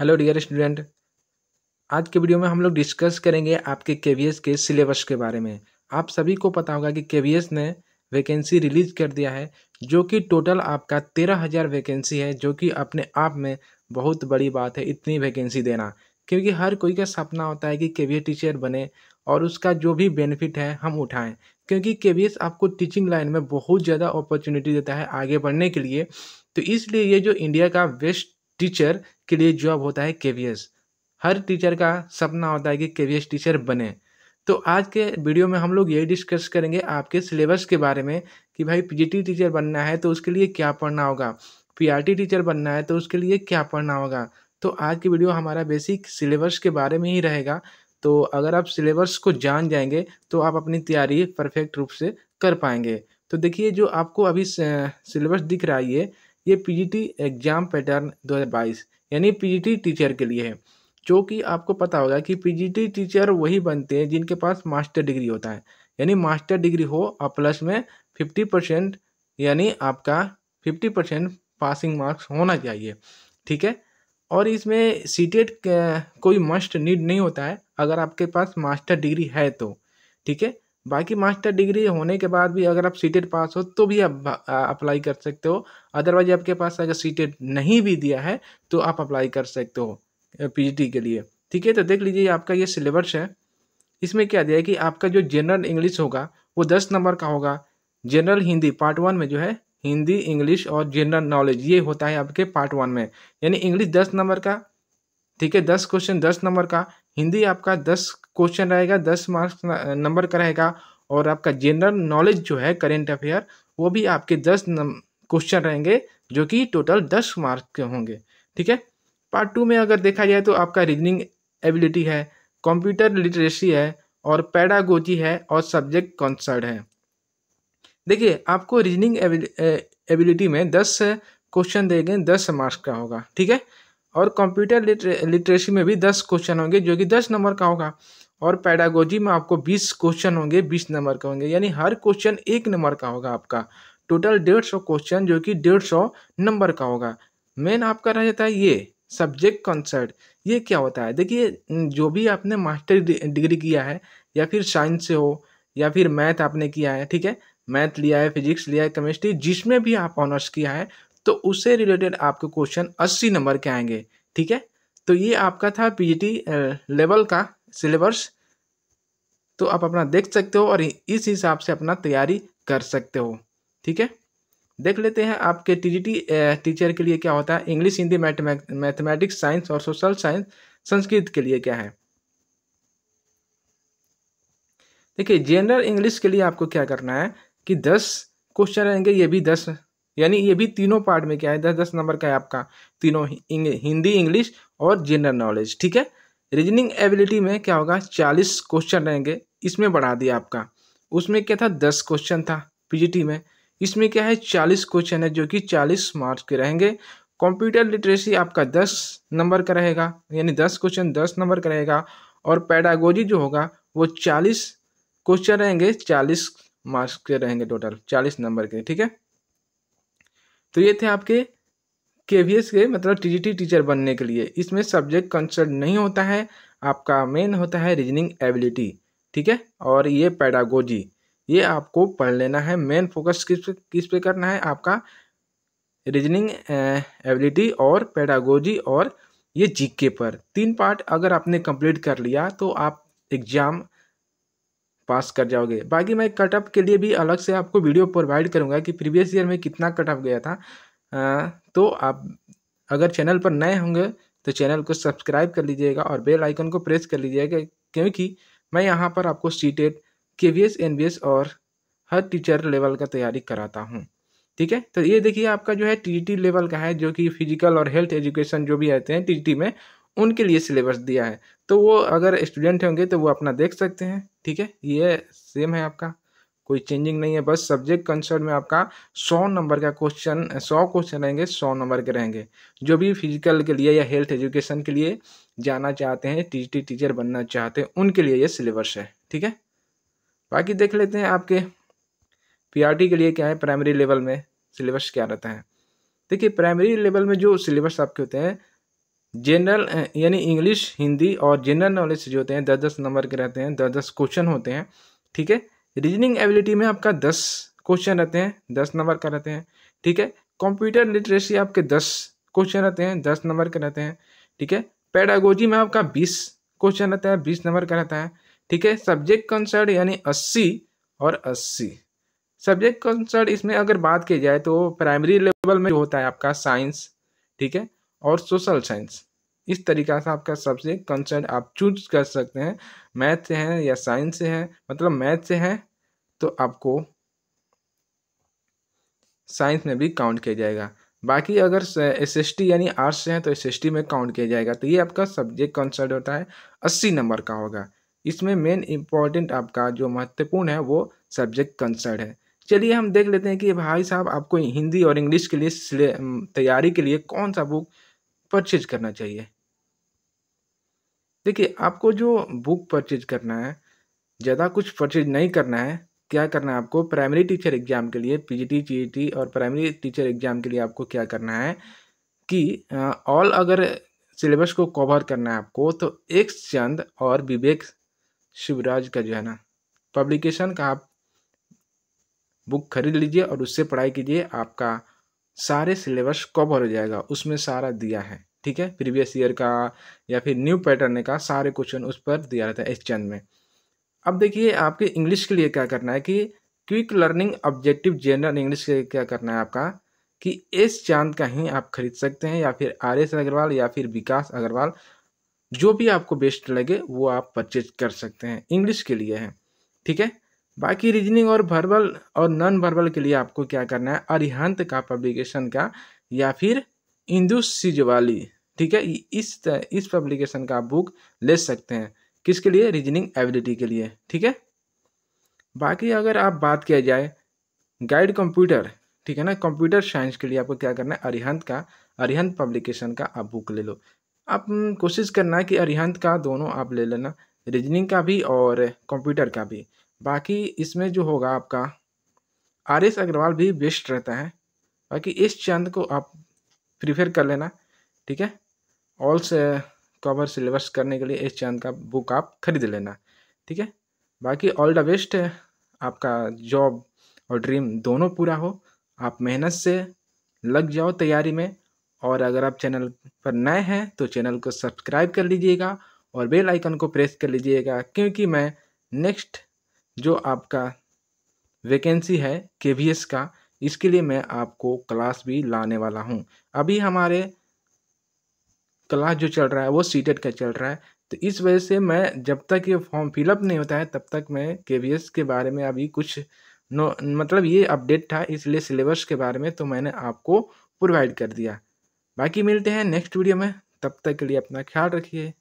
hello dear student आज के video में हम लोग डिस्कस करेंगे आपके के के सिलेबस के बारे में आप सभी को पता होगा कि के ने वैकेंसी रिलीज़ कर दिया है जो कि टोटल आपका तेरह हज़ार वैकेंसी है जो कि अपने आप में बहुत बड़ी बात है इतनी वैकेंसी देना क्योंकि हर कोई का सपना होता है कि के टीचर बने और उसका जो भी बेनिफिट है हम उठाएँ क्योंकि के आपको टीचिंग लाइन में बहुत ज़्यादा अपॉर्चुनिटी देता है आगे बढ़ने के लिए तो इसलिए ये जो इंडिया का बेस्ट टीचर के लिए जॉब होता है के हर टीचर का सपना होता है कि के टीचर बने तो आज के वीडियो में हम लोग यही डिस्कस करेंगे आपके सिलेबस के बारे में कि भाई पीजीटी टीचर बनना है तो उसके लिए क्या पढ़ना होगा पीआरटी टीचर बनना है तो उसके लिए क्या पढ़ना होगा तो आज की वीडियो हमारा बेसिक सिलेबस के बारे में ही रहेगा तो अगर आप सिलेबस को जान जाएंगे तो आप अपनी तैयारी परफेक्ट रूप से कर पाएंगे तो देखिए जो आपको अभी सिलेबस दिख रहा है ये ये पीजीटी एग्ज़ाम पैटर्न 2022 यानी पीजीटी टीचर के लिए है जो कि आपको पता होगा कि पीजीटी टीचर वही बनते हैं जिनके पास मास्टर डिग्री होता है यानी मास्टर डिग्री हो और प्लस में फिफ्टी परसेंट यानी आपका फिफ्टी परसेंट पासिंग मार्क्स होना चाहिए ठीक है और इसमें सी e कोई मस्ट नीड नहीं होता है अगर आपके पास मास्टर डिग्री है तो ठीक है बाकी मास्टर डिग्री होने के बाद भी अगर आप सीटेड पास हो तो भी आप अप्लाई कर सकते हो अदरवाइज आपके पास अगर सीटेड नहीं भी दिया है तो आप अप्लाई कर सकते हो पीएचडी के लिए ठीक है तो देख लीजिए आपका ये सिलेबस है इसमें क्या दिया है कि आपका जो जनरल इंग्लिश होगा वो दस नंबर का होगा जनरल हिंदी पार्ट वन में जो है हिंदी इंग्लिश और जनरल नॉलेज ये होता है आपके पार्ट वन में यानी इंग्लिश दस नंबर का ठीक है दस क्वेश्चन दस नंबर का हिंदी आपका दस क्वेश्चन रहेगा दस मार्क्स नंबर का रहेगा और आपका जनरल नॉलेज जो है करेंट अफेयर वो भी आपके दस क्वेश्चन रहेंगे जो कि टोटल दस मार्क्स के होंगे ठीक है पार्ट टू में अगर देखा जाए तो आपका रीजनिंग एबिलिटी है कंप्यूटर लिटरेसी है और पैडागोजी है और सब्जेक्ट कॉन्सर्ट है देखिए आपको रीजनिंग एबिलिटी में दस क्वेश्चन देंगे दस मार्क्स का होगा ठीक है और कंप्यूटर लिटरेसी में भी दस क्वेश्चन होंगे जो कि दस नंबर का होगा और पैडागोजी में आपको बीस क्वेश्चन होंगे बीस नंबर का होंगे यानी हर क्वेश्चन एक नंबर का होगा आपका टोटल डेढ़ सौ क्वेश्चन जो कि डेढ़ सौ नंबर का होगा मेन आपका रह जाता है ये सब्जेक्ट कंसर्ट ये क्या होता है देखिए जो भी आपने मास्टर डिग्री किया है या फिर साइंस से हो या फिर मैथ आपने किया है ठीक है मैथ लिया है फिजिक्स लिया है केमिस्ट्री जिसमें भी आप ऑनर्स किया है तो उससे रिलेटेड आपके क्वेश्चन अस्सी नंबर के आएंगे ठीक है तो ये आपका था पीजीटी लेवल का सिलेबस तो आप अपना देख सकते हो और इस हिसाब से अपना तैयारी कर सकते हो ठीक है देख लेते हैं आपके टीजीटी टीचर के लिए क्या होता है इंग्लिश हिंदी मैथमेटिक्स साइंस और सोशल साइंस संस्कृत के लिए क्या है देखिए जनरल इंग्लिश के लिए आपको क्या करना है कि दस क्वेश्चन रहेंगे ये भी दस यानी ये भी तीनों पार्ट में क्या है दस दस नंबर का है आपका तीनों हिंदी इंग्लिश और जनरल नॉलेज ठीक है रीजनिंग एबिलिटी में क्या होगा चालीस क्वेश्चन रहेंगे इसमें बढ़ा दिया आपका उसमें क्या था दस क्वेश्चन था पीजीटी में इसमें क्या है चालीस क्वेश्चन है जो कि चालीस मार्क्स के रहेंगे कंप्यूटर लिटरेसी आपका दस नंबर का रहेगा यानी दस क्वेश्चन दस नंबर का रहेगा और पैडागोजी जो होगा वो चालीस क्वेश्चन रहेंगे चालीस मार्क्स के रहेंगे टोटल चालीस नंबर के ठीक है तो ये थे आपके के वी एस के मतलब टी जी टी टीचर बनने के लिए इसमें सब्जेक्ट कंसर्ट नहीं होता है आपका मेन होता है रीजनिंग एबिलिटी ठीक है और ये पैडागोजी ये आपको पढ़ लेना है मेन फोकस किस पे किस पे करना है आपका रीजनिंग एबिलिटी और पैडागोजी और ये जीके पर तीन पार्ट अगर आपने कंप्लीट कर लिया तो आप एग्ज़ाम पास कर जाओगे बाकी मैं कटअप के लिए भी अलग से आपको वीडियो प्रोवाइड करूँगा कि प्रीवियस ईयर में कितना कटअप गया था आ, तो आप अगर चैनल पर नए होंगे तो चैनल को सब्सक्राइब कर लीजिएगा और बेल आइकन को प्रेस कर लीजिएगा क्योंकि मैं यहाँ पर आपको C TET K V S N B S और हर टीचर लेवल का तैयारी कराता हूँ ठीक है तो ये देखिए आपका जो है टी टी लेवल का है जो कि फिजिकल और हेल्थ एजुकेशन जो भी आते हैं टी टी में उनके लिए सिलेबस दिया है तो वो अगर स्टूडेंट होंगे तो वो अपना देख सकते हैं ठीक है ये सेम है आपका कोई चेंजिंग नहीं है बस सब्जेक्ट कंसर्न में आपका सौ नंबर का क्वेश्चन सौ क्वेश्चन रहेंगे सौ नंबर के रहेंगे जो भी फिजिकल के लिए या हेल्थ एजुकेशन के लिए जाना चाहते हैं टी टीचर बनना चाहते हैं उनके लिए ये सिलेबस है ठीक है बाकी देख लेते हैं आपके पी के लिए क्या है प्राइमरी लेवल में सिलेबस क्या रहता है देखिए प्राइमरी लेवल में जो सिलेबस आपके होते हैं जनरल eh, यानी इंग्लिश हिंदी और जनरल नॉलेज जो होते हैं दस दस नंबर के रहते हैं दस दस क्वेश्चन होते हैं ठीक है रीजनिंग एबिलिटी में आपका दस क्वेश्चन रहते हैं दस नंबर का रहते हैं ठीक है कंप्यूटर लिटरेसी आपके दस क्वेश्चन रहते हैं दस नंबर के रहते हैं ठीक है पैडागोजी में आपका बीस क्वेश्चन रहता है बीस नंबर का रहता है ठीक है सब्जेक्ट कंसर्ट यानी अस्सी और अस्सी सब्जेक्ट कंसर्ट इसमें अगर बात की जाए तो प्राइमरी लेवल में होता है आपका साइंस ठीक है और सोशल साइंस इस तरीका से आपका सबसे कंसर्न आप चूज कर सकते हैं मैथ से हैं या साइंस से हैं मतलब मैथ से हैं तो आपको साइंस में भी काउंट किया जाएगा बाकी अगर एस एस टी यानी आर्ट्स से हैं तो एस एस टी में काउंट किया जाएगा तो ये आपका सब्जेक्ट कंसर्न होता है अस्सी नंबर का होगा इसमें मेन इम्पॉर्टेंट आपका जो महत्वपूर्ण है वो सब्जेक्ट कंसर्न है चलिए हम देख लेते हैं कि भाई साहब आपको हिंदी और इंग्लिश के लिए तैयारी के लिए कौन सा बुक परचेज करना चाहिए देखिए आपको जो बुक परचेज करना है ज़्यादा कुछ परचेज नहीं करना है क्या करना है आपको प्राइमरी टीचर एग्ज़ाम के लिए पीजीटी जीटी e और प्राइमरी टीचर एग्ज़ाम के लिए आपको क्या करना है कि ऑल अगर सिलेबस को कवर करना है आपको तो एक चंद और विवेक शिवराज का जो है ना पब्लिकेशन का आप बुक खरीद लीजिए और उससे पढ़ाई कीजिए आपका सारे सिलेबस कवर हो जाएगा उसमें सारा दिया है ठीक है प्रीवियस ईयर का या फिर न्यू पैटर्न का सारे क्वेश्चन उस पर दिया रहता है इस चंद में अब देखिए आपके इंग्लिश के लिए क्या करना है कि quick learning objective general English के लिए क्या करना है आपका कि इस चांद का ही आप खरीद सकते हैं या फिर आर एस अग्रवाल या फिर विकास अग्रवाल जो भी आपको बेस्ट लगे वो आप परचेज कर सकते हैं इंग्लिश के लिए है ठीक है बाकी रीजनिंग और वर्बल और नॉन वर्बल के लिए आपको क्या करना है अरिहंत का पब्लिकेशन का या फिर इंदु सिजवाली ठीक है इस इस पब्लिकेशन का आप बुक ले सकते हैं किसके लिए रीजनिंग एबिलिटी के लिए ठीक है बाकी अगर आप बात किया जाए गाइड कंप्यूटर ठीक है ना कंप्यूटर साइंस के लिए आपको क्या करना है अरिहंत का अरिहंत पब्लिकेशन का आप बुक ले लो आप कोशिश करना है कि अरिहंत का दोनों आप ले लेना रीजनिंग का भी और कंप्यूटर का भी बाकी इसमें जो होगा आपका आर एस अग्रवाल भी बेस्ट रहता है बाकी इस चंद को आप प्रिफेयर कर लेना ठीक है ऑल से कवर सिलेबस करने के लिए इस चंद का बुक आप खरीद लेना ठीक है बाकी ऑल द बेस्ट आपका जॉब और ड्रीम दोनों पूरा हो आप मेहनत से लग जाओ तैयारी में और अगर आप चैनल पर नए हैं तो चैनल को सब्सक्राइब कर लीजिएगा और बेल आइकन को प्रेस कर लीजिएगा क्योंकि मैं नेक्स्ट जो आपका वैकेंसी है के का इसके लिए मैं आपको क्लास भी लाने वाला हूँ अभी हमारे क्लास जो चल रहा है वो सी का चल रहा है तो इस वजह से मैं जब तक ये फॉर्म फिलअप नहीं होता है तब तक मैं के के बारे में अभी कुछ नो मतलब ये अपडेट था इसलिए सिलेबस के बारे में तो मैंने आपको प्रोवाइड कर दिया बाकी मिलते हैं नेक्स्ट वीडियो में तब तक के लिए अपना ख्याल रखिए